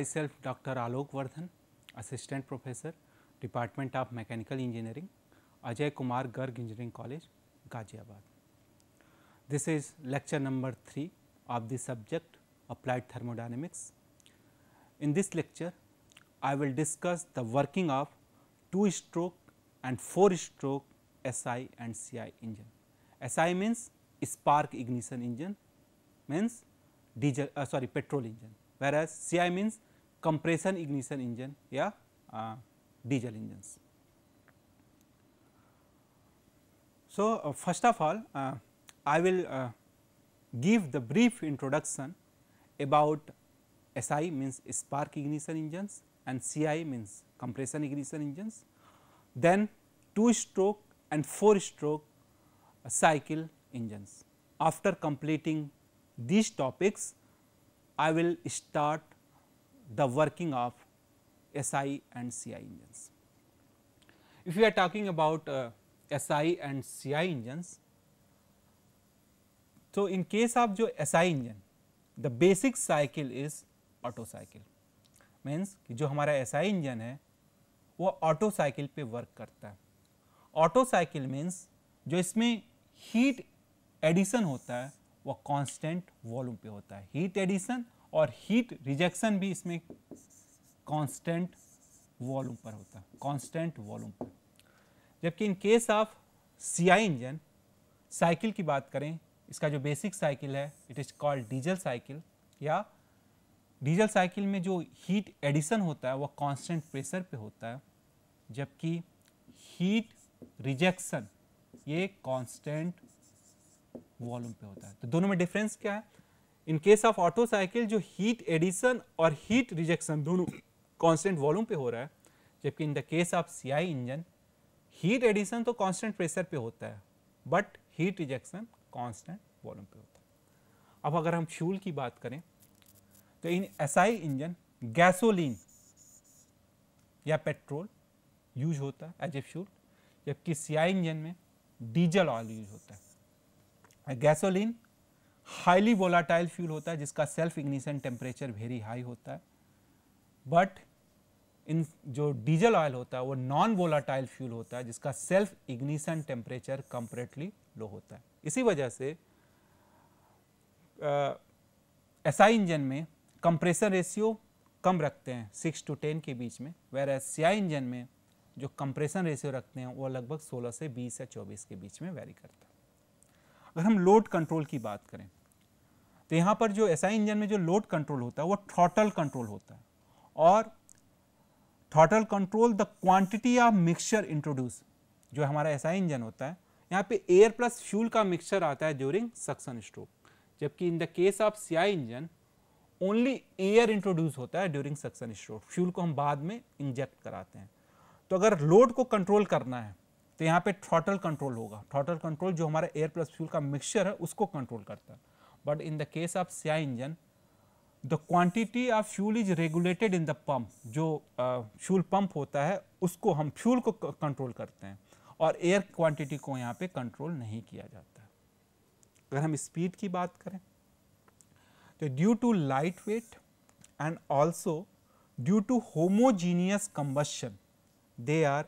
myself Dr. Alok Vardhan, Assistant Professor, Department of Mechanical Engineering, Ajay Kumar Garg Engineering College, Ghaziabad. This is lecture number 3 of the subject Applied Thermodynamics. In this lecture, I will discuss the working of 2 stroke and 4 stroke SI and CI engine. SI means spark ignition engine means diesel uh, sorry petrol engine whereas CI means compression ignition engine या uh, diesel engines. So, uh, first of all uh, I will uh, give the brief introduction about SI means spark ignition engines and CI means compression ignition engines. Then 2 stroke and 4 stroke uh, cycle engines. After completing these topics I will start the working of SI and CI engines. If we are talking about uh, SI and CI engines, so in case of जो SI engine, the basic cycle is auto cycle. Means कि जो हमारा SI engine है वो auto cycle पे work करता है auto cycle means जो इसमें heat addition होता है वो constant volume पे होता है heat addition और हीट रिजेक्शन भी इसमें कांस्टेंट वॉल्यूम पर होता है कांस्टेंट वॉल्यूम पर जबकि in case of C I engine cycle की बात करें इसका जो बेसिक साइकिल है it is called diesel cycle या डीजल साइकिल में जो हीट एडिशन होता है वह कांस्टेंट प्रेशर पे होता है जबकि हीट रिजेक्शन ये कांस्टेंट वॉल्यूम पे होता है तो दोनों में डिफरेंस क्या है in case of Otto cycle जो हीट एडिशन और हीट रिजेक्शन दोनों कांस्टेंट वॉल्यूम पे हो रहा है जबकि in the case of CI engine heat addition तो कांस्टेंट प्रेशर पे होता है but heat rejection constant volume पे होता है अब अगर हम फ्यूल की बात करें तो इन एसआई इंजन गैसोलीन या पेट्रोल यूज होता है एज ए फ्यूल जबकि सीआई इंजन में डीजल ऑयल यूज होता है गैसोलीन हाईली वोलाटाइल फ्यूल होता है जिसका self ignition temperature very high होता है बट इन जो डीजल ऑयल होता है वो नॉन वोलाटाइल फ्यूल होता है जिसका self ignition temperature comparatively low होता है इसी वजह से एस आई इंजन में कंप्रेसर रेशियो कम रखते हैं सिक्स टू टेन के बीच में वेर एस आई इंजन में जो कंप्रेशन रेशियो रखते हैं वो लगभग सोलह से बीस या चौबीस के बीच में वेरी करता है अगर हम लोड कंट्रोल की बात करें तो यहाँ पर जो एसआई इंजन में जो लोड कंट्रोल होता है वो थ्रॉटल कंट्रोल होता है और throttle control the quantity of mixture introduce जो हमारा एसआई इंजन होता है यहाँ पे एयर प्लस फ्यूल का मिक्सचर आता है ड्यूरिंग सक्सन स्ट्रोक जबकि in the case of CI engine only air introduce होता है ड्यूरिंग सक्सन स्ट्रोक फ्यूल को हम बाद में इंजेक्ट कराते हैं तो अगर लोड को कंट्रोल करना है तो यहाँ पे थ्रॉटल कंट्रोल होगा थ्रॉटल कंट्रोल जो हमारा एयर प्लस फ्यूल का मिक्सचर है उसको कंट्रोल करता है but in the case of CI engine the quantity of fuel is regulated in the pump जो uh, fuel pump होता है उसको हम fuel को control करते हैं और air quantity को यहाँ पे control नहीं किया जाता अगर हम speed की बात करें तो due to light weight and also due to homogeneous combustion they are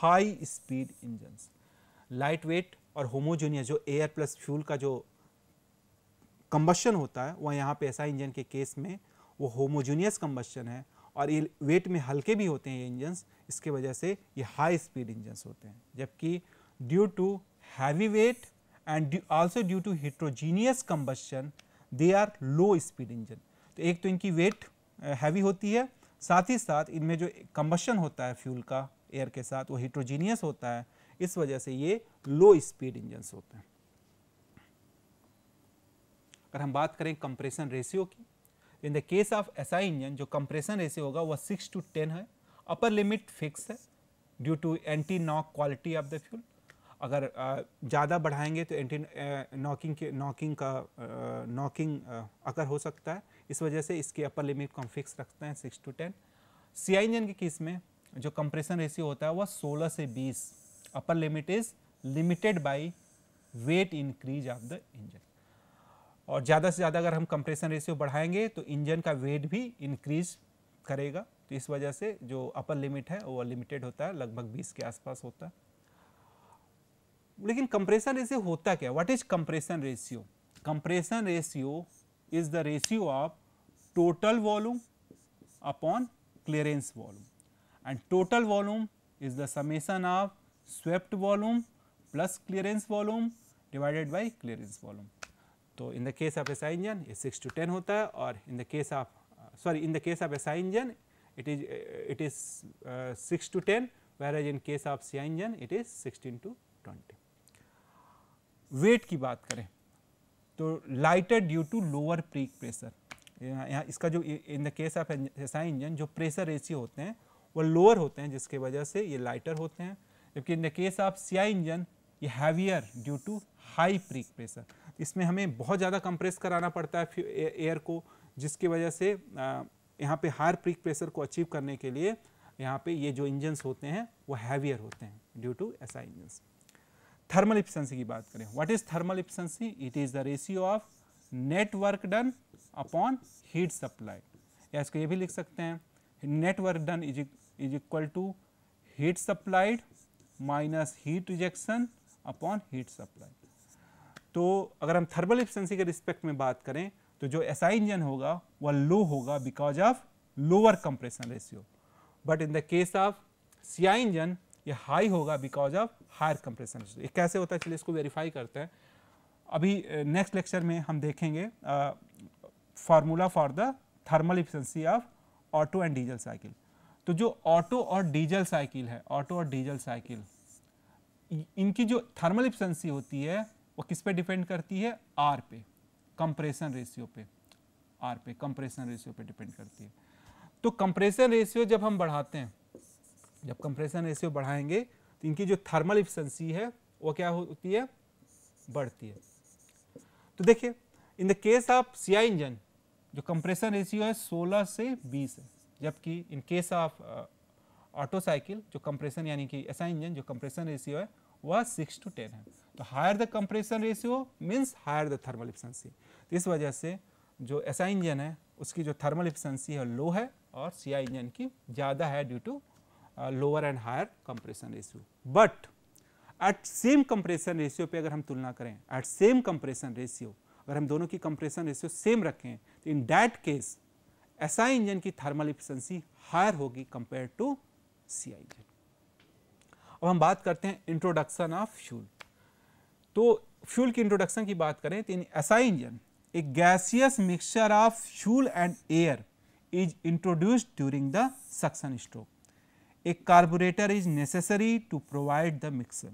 high speed engines light weight और होमोजेनियस जो एयर प्लस फ्यूल का जो कम्बशन होता है वह यहाँ पे ऐसा इंजन के केस में वो होमोजूनियस कम्बशन है और ये वेट में हल्के भी होते हैं ये इंजन्स इसके वजह से ये हाई स्पीड इंजन्स होते हैं जबकि due to heavy weight and also due to heterogeneous combustion they are low speed engine तो एक तो इनकी वेट हैवी होती है साथ ही साथ इनमें जो कम्बशन होता है फ्यूल का एयर के साथ वो हिट्रोजीनियस होता है इस वजह से ये लो स्पीड इंजन्स होते हैं अगर हम बात करें कंप्रेशन रेशियो की in the case of I engine जो कंप्रेशन रेशियो होगा वह सिक्स टू टेन है अपर लिमिट फिक्स है due to anti knock quality of the fuel अगर ज़्यादा बढ़ाएंगे तो एंटी नॉकिंग के नॉकिंग का नॉकिंग अगर हो सकता है इस वजह से इसकी अपर लिमिट को हम फिक्स रखते हैं six to ten C I engine के केस में जो कंप्रेशन रेशियो होता है वह सोलह से बीस upper limit is limited by weight increase of the engine और ज़्यादा से ज़्यादा अगर हम कंप्रेशन रेशियो बढ़ाएंगे तो इंजन का वेट भी इंक्रीज करेगा तो इस वजह से जो अपर लिमिट है वो लिमिटेड होता है लगभग 20 के आसपास होता है लेकिन कंप्रेशन रेशियो होता क्या what is compression ratio compression ratio is the ratio of total volume upon clearance volume and total volume is the summation of swept volume plus clearance volume divided by clearance volume तो in the case of SI engine ये six to ten होता है और in the case of sorry in the case of SI engine it is it is six to ten whereas in case of of engine it is sixteen to twenty weight की बात करें तो lighter due to lower peak pressure यहाँ इसका जो in the case of SI engine जो pressure ratio होते हैं वो लोअर होते हैं जिसके वजह से ये लाइटर होते हैं जबकि in the case of CI engine ये heavier due to high peak pressure इसमें हमें बहुत ज़्यादा कंप्रेस कराना पड़ता है एयर को जिसकी वजह से यहाँ पे हायर प्रीक प्रेशर को अचीव करने के लिए यहाँ पे ये जो इंजन्स होते हैं वो हैवियर होते हैं due to SI engines thermal efficiency की बात करें what is thermal efficiency it is the ratio of net work done upon heat supply या इसको ये भी लिख सकते हैं net work done is is equal to heat supplied minus heat rejection upon heat supply तो अगर हम थर्मल एफिशिएंसी के रिस्पेक्ट में बात करें तो जो एस इंजन होगा वह लो होगा because of lower compression ratio but in the case of C I engine ये हाई होगा because of higher compression ratio ये कैसे होता है चलिए इसको वेरीफाई करते हैं अभी नेक्स्ट लेक्चर में हम देखेंगे formula for the thermal efficiency of Otto and diesel cycle तो जो ऑटो और डीजल साइकिल है ऑटो और डीजल साइकिल इनकी जो थर्मल एफिशिएंसी होती है वो किस पे डिपेंड करती है आर पे कंप्रेशन रेशियो पे आर पे कंप्रेशन रेशियो पे डिपेंड करती है तो कंप्रेशन रेशियो जब हम बढ़ाते हैं जब कंप्रेशन रेशियो बढ़ाएंगे तो इनकी जो थर्मल इफिशेंसी है वो क्या होती है बढ़ती है तो देखिए in the case of CI engine जो कंप्रेशन रेशियो है 16 से 20 है जबकि in case of Otto cycle जो कंप्रेशन यानी कि ऐसा इंजन जो कंप्रेशन रेशियो है वह सिक्स टू टेन है तो higher the compression ratio means higher the thermal efficiency तो इस वजह से जो ऐसा इंजन है उसकी जो थर्मल इफिशंसी है लो है और सी इंजन की ज़्यादा है due to lower and higher compression ratio but at same compression ratio पे अगर हम तुलना करें एट सेम कंप्रेशन रेशियो अगर हम दोनों की कंप्रेशन रेशियो सेम रखें तो in that case SI engine की थर्मल इफिशंसी हायर होगी कंपेयर टू सी इंजन अब हम बात करते हैं इंट्रोडक्शन ऑफ फ्यूल तो फ्यूल की इंट्रोडक्शन की बात करें तो in engine a gaseous mixture of fuel and air is introduced during the suction stroke a carburetor is necessary to provide the mixer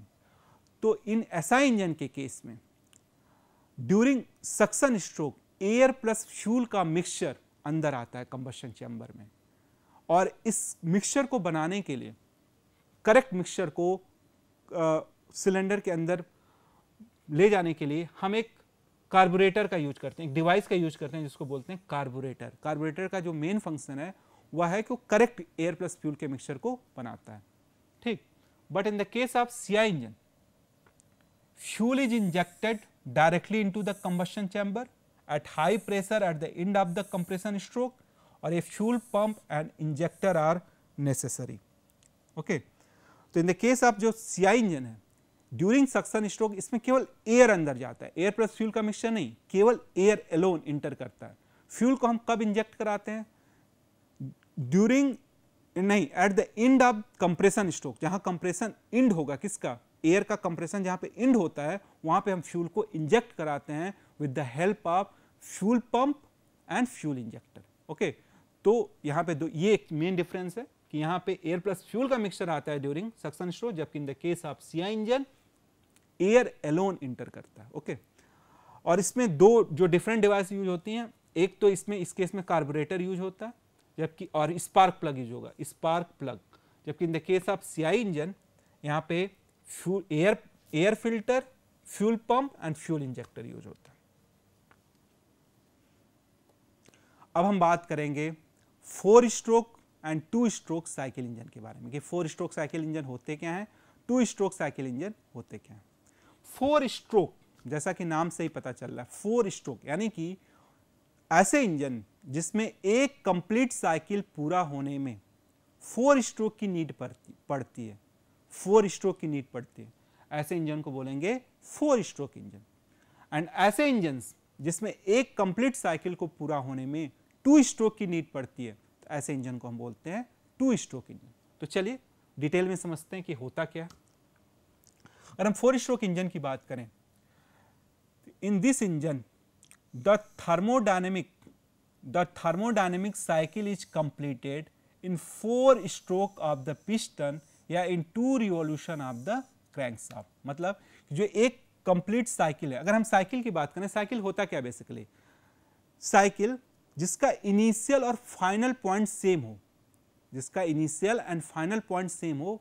तो इन ऐसा इंजन के case में during suction stroke air plus fuel का mixture अंदर आता है combustion chamber में और इस मिक्सचर को बनाने के लिए करेक्ट मिक्सचर को सिलेंडर के अंदर ले जाने के लिए हम एक कार्बोरेटर का यूज करते हैं एक डिवाइस का यूज करते हैं जिसको बोलते हैं कार्बोरेटर कार्बोरेटर का जो मेन फंक्शन है वह है कि वो करेक्ट एयर प्लस फ्यूल के मिक्सचर को बनाता है ठीक but in the case of CI engine fuel is injected directly in the combustion chamber at high pressure at the end of the compression stroke और a fuel pump and injector are necessary okay okay. तो in the case of जो CI engine है during suction stroke इसमें केवल air अंदर जाता है air plus fuel का मिक्सचर नहीं केवल एयर एलोन इंटर करता है फ्यूल को हम कब इंजेक्ट कराते हैं ड्यूरिंग नहीं at the end of compression stroke जहां कंप्रेशन इंड होगा किसका एयर का कंप्रेशन जहां पे इंड होता है वहां पे हम फ्यूल को इंजेक्ट कराते हैं with the help of fuel pump and fuel injector okay तो यहां पे दो ये एक मेन डिफरेंस है कि यहां पे एयर प्लस फ्यूल का मिक्सचर आता है ड्यूरिंग सक्सन स्ट्रोक जबकि in the case of C engine air alone enter करता है ओके और इसमें दो जो डिफरेंट डिवाइस यूज होती हैं एक तो इसमें इस केस में कार्बोरेटर यूज होता है जबकि और स्पार्क प्लग यूज होगा स्पार्क प्लग जबकि in the case of C engine यहाँ पे fuel air air filter fuel pump and fuel injector use होता है अब हम बात करेंगे four stroke and two stroke cycle engine के बारे में कि फोर स्ट्रोक साइकिल इंजन होते क्या हैं टू स्ट्रोक साइकिल इंजन होते क्या हैं फोर स्ट्रोक जैसा कि नाम से ही पता चल रहा है फोर स्ट्रोक यानी कि ऐसे इंजन जिसमें एक कंप्लीट साइकिल पूरा होने में फोर स्ट्रोक की नीड पड़ती है फोर स्ट्रोक की नीड पड़ती है ऐसे इंजन को बोलेंगे फोर स्ट्रोक इंजन एंड ऐसे इंजन जिसमें एक कंप्लीट साइकिल को पूरा होने में टू स्ट्रोक की नीड पड़ती है तो ऐसे इंजन को हम बोलते हैं टू स्ट्रोक इंजन तो चलिए डिटेल में समझते हैं कि होता क्या अगर हम फोर स्ट्रोक इंजन की बात करें in this engine the thermodynamic the thermodynamic cycle is completed in four stroke of the piston या in two revolution of the crankshaft मतलब जो एक कंप्लीट साइकिल है अगर हम साइकिल की बात करें साइकिल होता क्या बेसिकली साइकिल जिसका इनिशियल और फाइनल पॉइंट सेम हो जिसका initial and final point same हो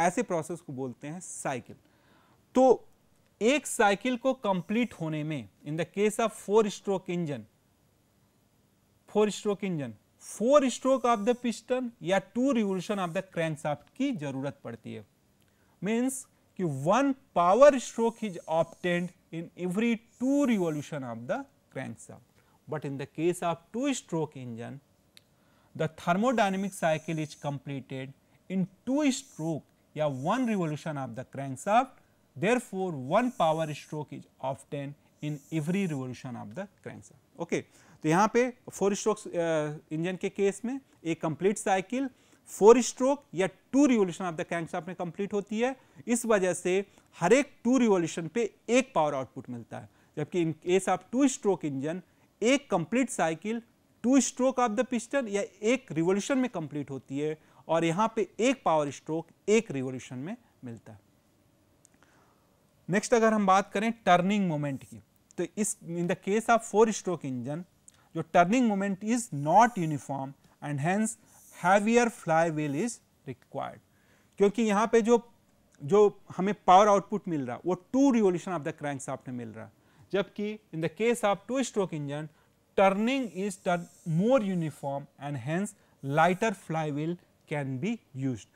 ऐसे प्रोसेस को बोलते हैं साइकिल तो एक साइकिल को कंप्लीट होने में in the case of four stroke engine four stroke engine four stroke of the piston या two revolution of the crankshaft की जरूरत पड़ती है मींस कि one power stroke is obtained in every two revolution of the crankshaft but in the case of two stroke engine the thermodynamic cycle is completed in two stroke yeah one revolution of the crankshaft therefore one power stroke is obtained in every revolution of the crankshaft okay to yahan pe four strokes uh, engine ke case mein a complete cycle four stroke या two revolution of the crankshaft में complete होती है इस वजह से हर एक to revolution पे एक पावर आउटपुट मिलता है जबकि in case of two stroke engine एक complete cycle two stroke of the piston या एक रिवोल्यूशन में कंप्लीट होती है और यहां पे एक पावर स्ट्रोक एक रिवोल्यूशन में मिलता है नेक्स्ट अगर हम बात करें टर्निंग मोमेंट की तो इस in the case of four stroke engine जो turning moment is not uniform and hence heavier flywheel is required क्योंकि यहां पे जो जो हमें पावर आउटपुट मिल रहा है वो two revolution of the crank आपने में मिल रहा है जबकि in the case of two stroke engine turning is turn more uniform and hence lighter flywheel can be use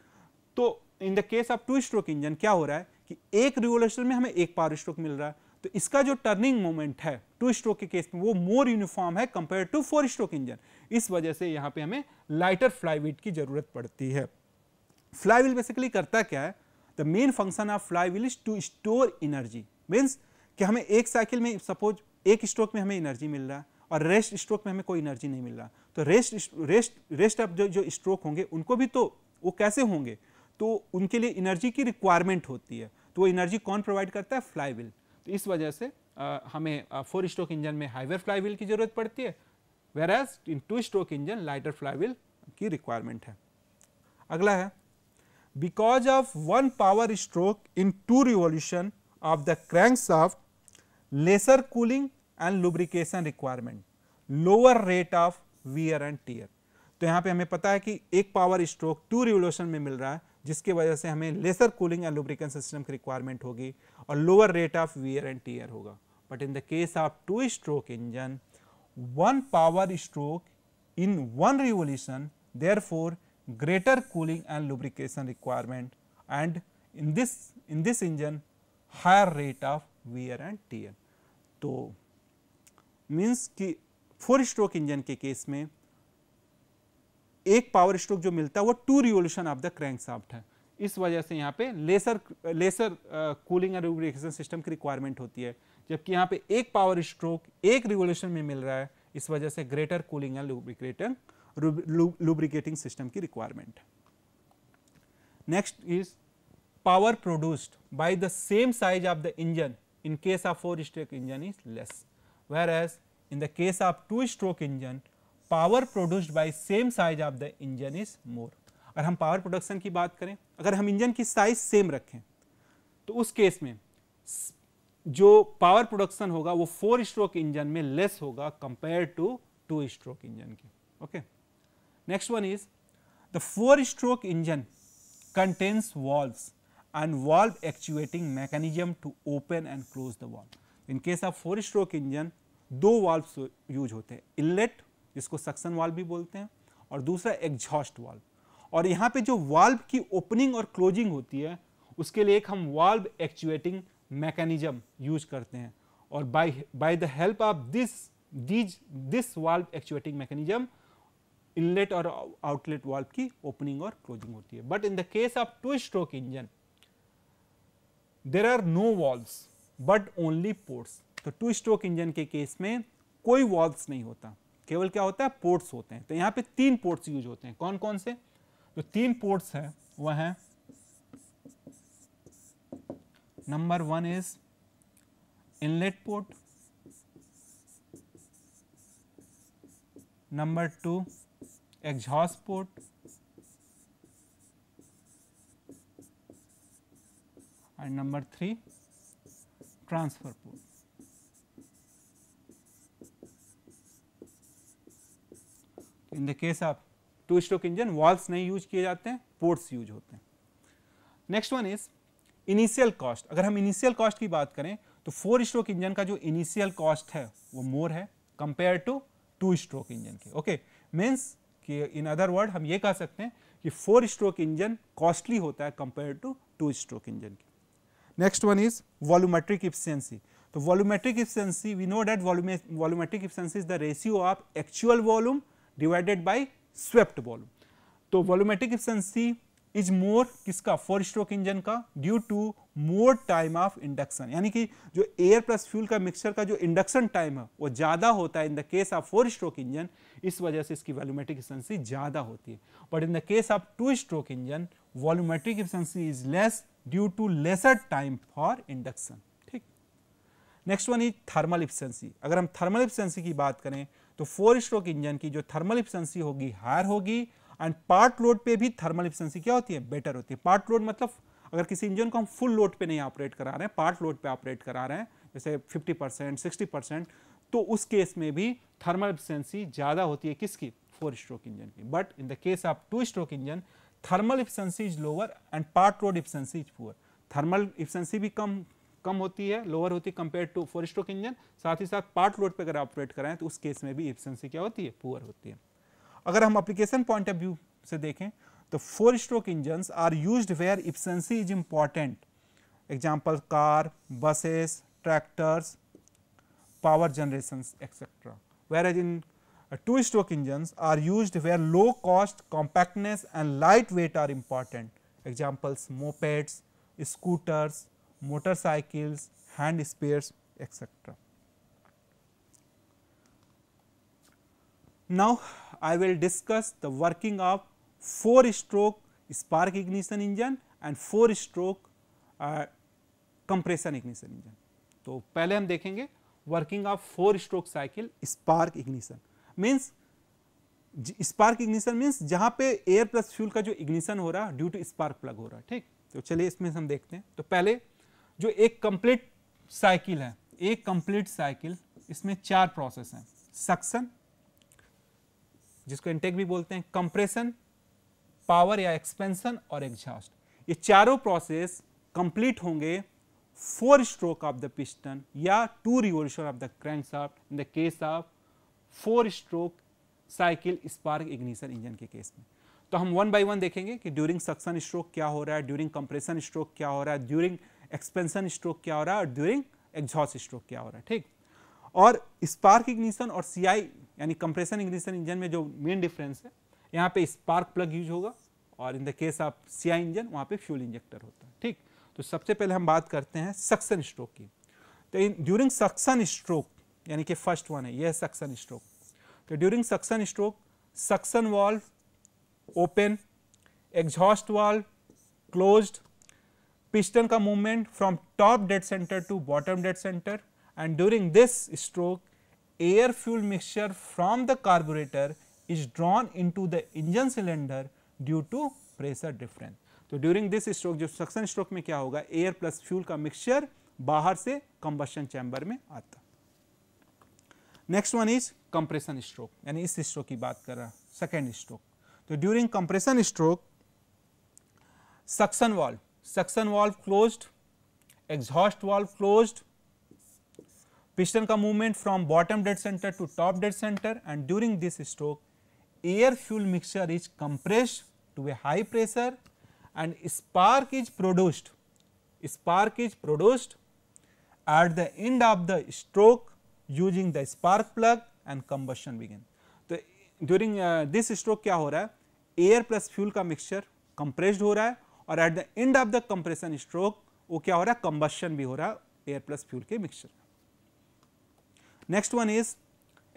तो in the case of two stroke engine क्या हो रहा है कि एक रिवोल्यूशन में हमें एक पावर स्ट्रोक मिल रहा है तो इसका जो टर्निंग मोमेंट है टू स्ट्रोक के केस में वो मोर यूनिफॉर्म है compare to four stroke engine इस वजह से यहाँ पे हमें लाइटर फ्लाईविट की जरूरत पड़ती है फ्लाईवील बेसिकली करता क्या है the main function of flywheel is to store energy means कि हमें एक साइकिल में सपोज एक स्ट्रोक में हमें एनर्जी मिल रहा है और रेस्ट स्ट्रोक में हमें कोई एनर्जी नहीं मिल रहा तो रेस्ट रेस्ट रेस्ट अप जो जो स्ट्रोक होंगे उनको भी तो वो कैसे होंगे तो उनके लिए एनर्जी की रिक्वायरमेंट होती है तो वो एनर्जी कौन प्रोवाइड करता है फ्लाई व्हील तो इस वजह से आ, हमें फोर स्ट्रोक इंजन में हाइवर फ्लाई व्हील की ज़रूरत पड़ती है whereas in two stroke engine lighter flywheel की रिक्वायरमेंट है अगला है because of one power stroke in two revolution of the crankshaft lesser cooling and lubrication requirement, lower rate of wear and tear. तो यहाँ पे हमें पता है कि एक पावर स्ट्रोक टू रिवोल्यूशन में मिल रहा है जिसके वजह से हमें lesser cooling and lubrication system की रिक्वायरमेंट होगी और lower rate of wear and tear होगा but in the case of two stroke engine one power stroke in one revolution therefore greater cooling and lubrication requirement and in this in this engine higher rate of wear and tear तो means कि four stroke engine के case में एक power stroke जो मिलता है वो two revolution of the crankshaft है इस वजह से यहाँ पे lesser lesser cooling and refrigeration system की रिक्वायरमेंट होती है जबकि यहाँ पे एक पावर स्ट्रोक एक रिवोल्यूशन में मिल रहा है इस वजह से greater cooling and lubricating lubricating system की requirement next is power produced by the same size of the engine in case of 4 stroke engine is less whereas in the case of 2 stroke engine power produced by same size of the engine is more और हम power production की बात करें अगर हम engine की size same रखें तो उस case में जो power production होगा वो फोर stroke engine में less होगा compared to two stroke engine की okay. Next one is the four stroke engine contains valves and valve actuating mechanism to open and close the valve. In case of four stroke engine दो valves use होते हैं inlet जिसको suction valve भी बोलते हैं और दूसरा exhaust valve और यहाँ पे जो वाल्व की ओपनिंग और क्लोजिंग होती है उसके लिए एक हम वाल्व एक्चुएटिंग मैकेनिज्म यूज करते हैं और by by the help of this these this valve actuating mechanism inlet और आउटलेट वाल्व की ओपनिंग और क्लोजिंग होती है but in the case of two stroke engine there are no valves but only ports तो two stroke engine के case में कोई valves नहीं होता केवल क्या होता है पोर्ट्स होते हैं तो यहाँ पे तीन पोर्ट्स यूज होते हैं कौन कौन से जो तीन पोर्ट्स हैं वह हैं number one is inlet port number two exhaust port and number 3 transfer pole. In the case of two stroke engine valves नहीं यूज किए जाते हैं पोर्ट्स यूज होते हैं next one is initial cost अगर हम इनिशियल कॉस्ट की बात करें तो फोर स्ट्रोक इंजन का जो इनिशियल कॉस्ट है वो मोर है compare to two stroke engine के ओके मीन्स कि इन अदर वर्ड हम ये कह सकते हैं कि फोर स्ट्रोक इंजन कॉस्टली होता है compare to two stroke engine की Next one is volumetric efficiency. So, तो volumetric efficiency we know that volume, volumetric efficiency is the ratio of actual volume divided by swept volume. तो volumetric efficiency is more किसका four stroke engine का due to more time of induction यानी कि जो air plus fuel का mixture का जो induction time है वो ज़्यादा होता है in the case of four stroke engine इस वजह से इसकी वॉल्यूमेट्रिक एफिशिएंसी ज़्यादा होती है but in the case of two stroke engine volumetric efficiency is less due to lesser time for induction ठीक next one is thermal efficiency अगर हम थर्मल इफिशेंसी की बात करें तो फोर स्ट्रोक इंजन की जो थर्मल इफिशंसी होगी हायर होगी एंड पार्ट लोड पे भी थर्मल इफिशंसी क्या होती है बेटर होती है पार्ट लोड मतलब अगर किसी इंजन को हम फुल लोड पे नहीं ऑपरेट करा रहे हैं पार्ट लोड पे ऑपरेट करा रहे हैं जैसे 50 परसेंट सिक्सटी परसेंट तो उस केस में भी थर्मल इफिशंसी ज़्यादा होती है किसकी फोर स्ट्रोक इंजन की but in the case of two stroke engine thermal efficiency is lower and part load efficiency is poor thermal efficiency भी कम कम होती है लोअर होती है compare to four stroke engine साथ ही साथ पार्ट रोड पर अगर ऑपरेट कराएं तो उस केस में भी इफिशंसी क्या होती है पुअर होती है अगर हम अप्लीकेशन पॉइंट ऑफ व्यू से देखें तो four stroke engine are use where efficiency is important example car buses tractors power generation etcetera whereas in two stroke engines are used where low cost, compactness and light weight are important. Examples mopeds, scooters, motorcycles, hand spares etc. Now, I will discuss the working of four stroke spark ignition engine and four stroke uh, compression ignition engine. तो pehle hum dekhenge working of four stroke cycle spark ignition means spark ignition means जहां पे air plus fuel का जो ignition हो रहा है due to spark plug हो रहा है ठीक तो चलिए इसमें हम देखते हैं तो पहले जो एक कंप्लीट साइकिल है एक कंप्लीट साइकिल इसमें चार प्रोसेस हैं सक्शन जिसको इंटेक भी बोलते हैं कंप्रेशन पावर या एक्सपेंशन और एग्जॉस्ट ये चारों प्रोसेस कंप्लीट होंगे four stroke of the piston या two revolution of the of in the case of four stroke cycle spark ignition engine के केस में तो हम वन बाय वन देखेंगे कि ड्यूरिंग सक्सन स्ट्रोक क्या हो रहा है ड्यूरिंग कंप्रेशन स्ट्रोक क्या हो रहा है ड्यूरिंग एक्सपेंशन स्ट्रोक क्या हो रहा है और ड्यूरिंग एग्जॉस्ट स्ट्रोक क्या हो रहा है ठीक और स्पार्क इग्निशन और सीआई यानी कंप्रेशन इग्निशन इंजन में जो मेन डिफरेंस है यहाँ पे स्पार्क प्लग यूज होगा और in the case of C engine वहाँ पे फ्यूल इंजेक्टर होता है ठीक तो सबसे पहले हम बात करते हैं सक्सन स्ट्रोक की तो ड्यूरिंग सक्सन स्ट्रोक यानी कि फर्स्ट वन है यह सक्सन स्ट्रोक तो during suction stroke suction valve open exhaust valve close piston का movement from top dead centre to bottom dead centre and during this stroke air fuel mixture from the carburettor is drawn into the engine cylinder due to pressure difference तो during this stroke जो suction stroke में क्या होगा air plus fuel का mixture बाहर से combustion chamber में आता है Next one is compression stroke. यानी इस स्ट्रोक stroke बात कर रहा सेकेंड स्ट्रोक तो during compression stroke suction valve suction valve closed exhaust valve closed piston का movement from bottom dead center to top dead center and during this stroke air fuel mixture is compressed to a high pressure and spark is produced spark is produced at the end of the stroke using the spark plug and combustion begin तो during this stroke क्या हो रहा है air plus fuel का mixture compressed हो रहा है और at the end of the compression stroke वो क्या हो रहा है कंबशन भी हो रहा है एयर प्लस फ्यूल के mixture next one is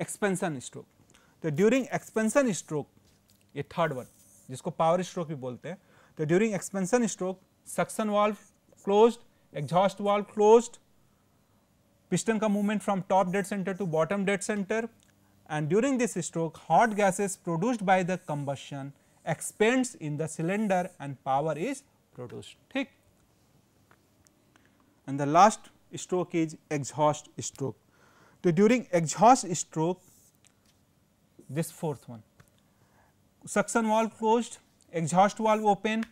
expansion stroke तो ड्यूरिंग एक्सपेंशन स्ट्रोक ये थर्ड वन जिसको पावर स्ट्रोक भी बोलते हैं तो during expansion stroke suction valve close exhaust valve closed piston movement from top dead center to bottom dead center and during this stroke hot gases produced by the combustion expands in the cylinder and power is produced ठीक and the last stroke is exhaust stroke. So, during exhaust stroke this fourth one suction valve closed exhaust valve open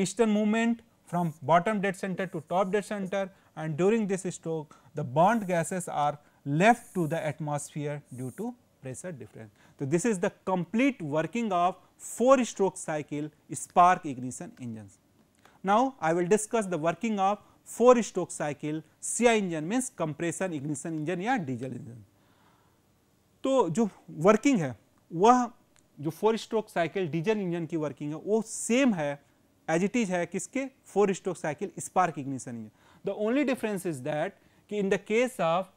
piston movement from bottom dead center to top dead center and during this stroke the burnt gases are left to the atmosphere due to pressure difference. So, this is the complete working of 4 stroke cycle spark ignition engines. Now, I will discuss the working of 4 stroke cycle CI engine means compression ignition engine or diesel engine. तो जो working है वह जो four stroke cycle diesel engine की working है वो same है as it is है किसके four stroke cycle spark ignition engine the only difference is that कि in the case of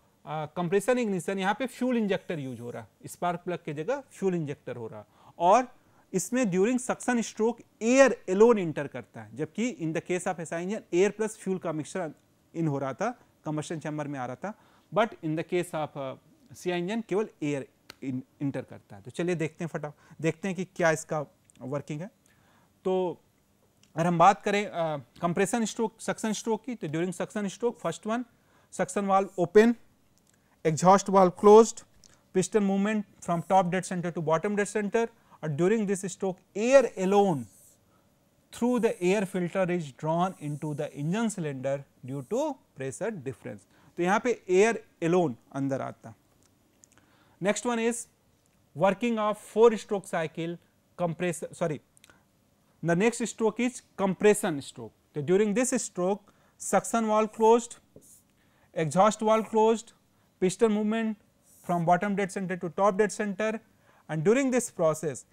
compression ignition यहाँ पे फ्यूल इंजेक्टर यूज हो रहा स्पार्क प्लग की जगह फ्यूल इंजेक्टर हो रहा और इसमें during suction stroke air alone enter करता है जबकि in the case of SI engine air plus fuel का मिक्सर इन हो रहा था कम्बशन चैम्बर में आ रहा था but in the case of C engine केवल एयर इंटर करता है तो चलिए देखते हैं फटाफट देखते हैं कि क्या इसका वर्किंग है तो अगर हम बात करें कंप्रेशन स्ट्रोक सक्सन स्ट्रोक की तो during suction stroke first one suction valve open, exhaust valve closed, piston movement from top dead center to bottom dead center or during this stroke air alone through the air filter is drawn into the engine cylinder due to pressure difference. So, here पे air alone under. आता Next one is working of four stroke cycle compressor sorry the next stroke is compression stroke. So, during this stroke suction valve closed exhaust valve closed, piston movement from bottom dead center to top dead center and during this process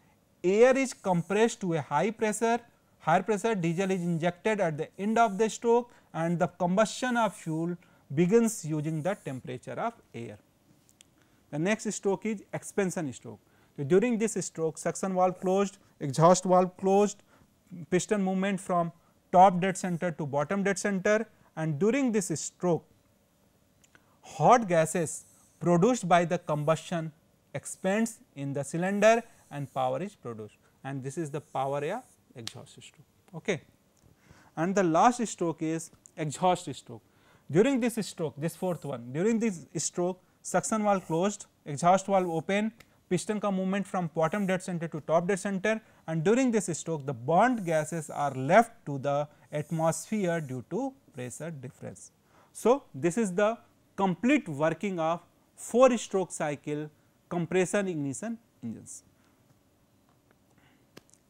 air is compressed to a high pressure, higher pressure diesel is injected at the end of the stroke and the combustion of fuel begins using the temperature of air. The next stroke is expansion stroke. So, during this stroke suction valve closed, exhaust valve closed, piston movement from top dead center to bottom dead center and during this stroke hot gases produced by the combustion expands in the cylinder and power is produced and this is the power air exhaust stroke. Okay. And the last stroke is exhaust stroke. During this stroke, this fourth one, during this stroke suction valve closed, exhaust valve open, piston ka movement from bottom dead center to top dead center and during this stroke the burned gases are left to the atmosphere due to pressure difference. So, this is the complete working of 4 stroke cycle compression ignition engines.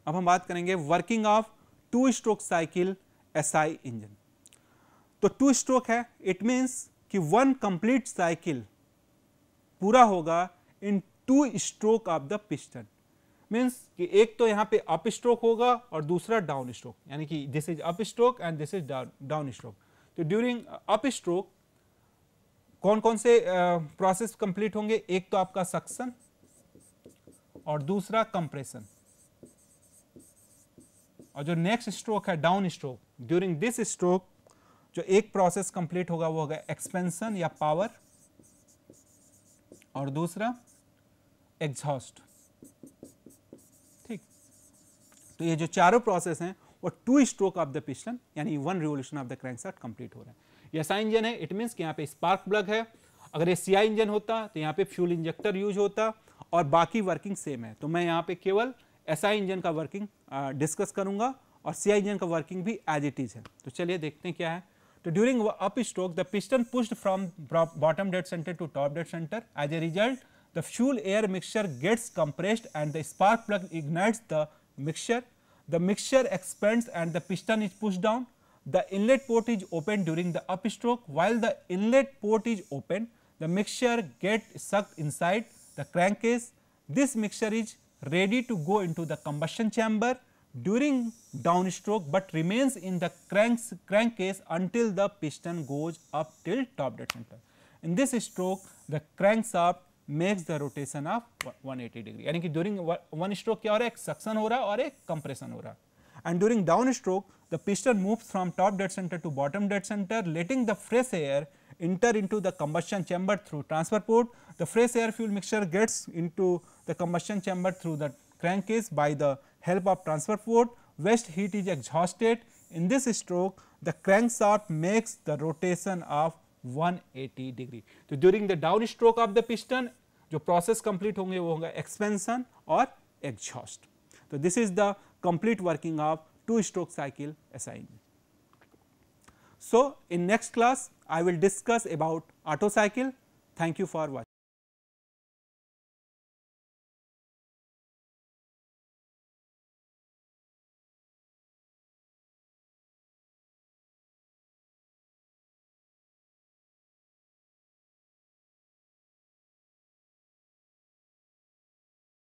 अब हम बात करेंगे working of two stroke cycle SI engine तो two stroke है it means कि one complete cycle पूरा होगा in two stroke of the piston means कि एक तो यहाँ पे अप स्ट्रोक होगा और दूसरा डाउन स्ट्रोक यानी कि this is up stroke and this is down stroke तो ड्यूरिंग अप स्ट्रोक कौन कौन से प्रोसेस कंप्लीट होंगे एक तो आपका सक्सन और दूसरा कंप्रेशन और जो नेक्स्ट स्ट्रोक है down stroke during this stroke जो एक प्रोसेस कंप्लीट होगा वो होगा एक्सपेंशन या पावर और दूसरा एग्जॉस्ट ठीक तो ये जो चारों प्रोसेस हैं वो two stroke of the piston यानी one revolution of the crankshaft complete हो रहा है एस इंजन है इट मीन्स कि यहाँ पे स्पार्क प्लग है अगर ये सी इंजन होता तो यहाँ पे फ्यूल इंजेक्टर यूज होता और बाकी वर्किंग सेम है तो मैं यहाँ पे केवल ऐसा इंजन का वर्किंग डिस्कस करूँगा और सी इंजन का वर्किंग भी एज इट इज़ है तो चलिए देखते हैं क्या है तो during up stroke the piston pushed from bottom dead centre to top dead centre as a result the fuel air mixture gets compressed and the spark plug ignites the mixture the mixture expands and the piston is push down the inlet port is open during the upstroke. While the inlet port is open, the mixture gets sucked inside the crankcase. This mixture is ready to go into the combustion chamber during downstroke, but remains in the cranks, crankcase until the piston goes up till top dead center. In this stroke, the crankshaft makes the rotation of 180 degree. यानी कि during one stroke क्या हो रहा suction हो रहा compression And during downstroke, the piston moves from top dead center to bottom dead center letting the fresh air enter into the combustion chamber through transfer port. The fresh air fuel mixture gets into the combustion chamber through the crankcase by the help of transfer port. Waste heat is exhausted. In this stroke, the crankshaft makes the rotation of 180 degree. So, during the downstroke of the piston, the process complete होंगे वो expansion or exhaust. So, this is the complete working of 2 stroke cycle assignment. So, in next class I will discuss about Otto cycle. Thank you for watching.